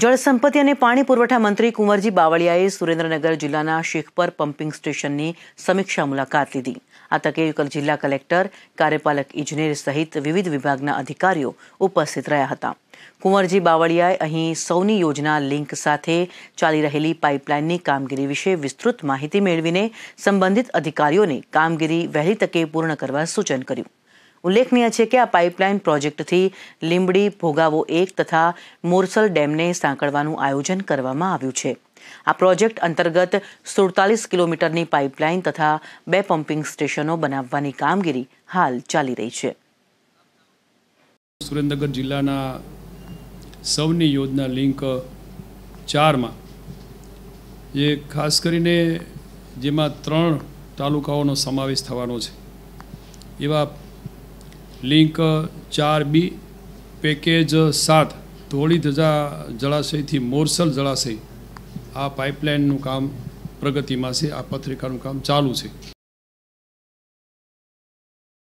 જળસંપત્તિ અને પાણી પુરવઠા મંત્રી કુંવરજી બાવળિયાએ સુરેન્દ્રનગર જિલ્લાના શેખપર પમ્પિંગ સ્ટેશનની સમીક્ષા મુલાકાત લીધી આ તકે જિલ્લા કલેક્ટર કાર્યપાલક ઇજનેર સહિત વિવિધ વિભાગના અધિકારીઓ ઉપસ્થિત રહ્યા હતા કુંવરજી બાવળિયાએ અહીં સૌની યોજના લિંક સાથે ચાલી રહેલી પાઇપલાઇનની કામગીરી વિશે વિસ્તૃત માહિતી મેળવીને સંબંધિત અધિકારીઓને કામગીરી વહેલી તકે પૂર્ણ કરવા સૂચન કર્યું ઉલ્લેખનીય છે કે આ પાઇપલાઇન પ્રોજેક્ટથી લીંબડી ભોગાવો એક તથા મોરસલ ડેમને સાંકળવાનું આયોજન કરવામાં આવ્યું છે આ પ્રોજેક્ટ અંતર્ગત સુડતાલીસ કિલોમીટરની પાઇપલાઇન તથા બે પમ્પિંગ સ્ટેશનો બનાવવાની કામગીરી હાલ ચાલી રહી છે સુરેન્દ્રનગર જિલ્લાના સૌની યોજના લિંક ચારમાં જે ખાસ કરીને જેમાં ત્રણ તાલુકાઓનો સમાવેશ થવાનો છે એવા લિંક ચાર બી પેકેજ સાત ધોળી ધજા જળાશયથી મોરસલ જળાશય આ પાઇપલાઇનનું કામ પ્રગતિમાં છે આ પત્રિકાનું કામ ચાલુ છે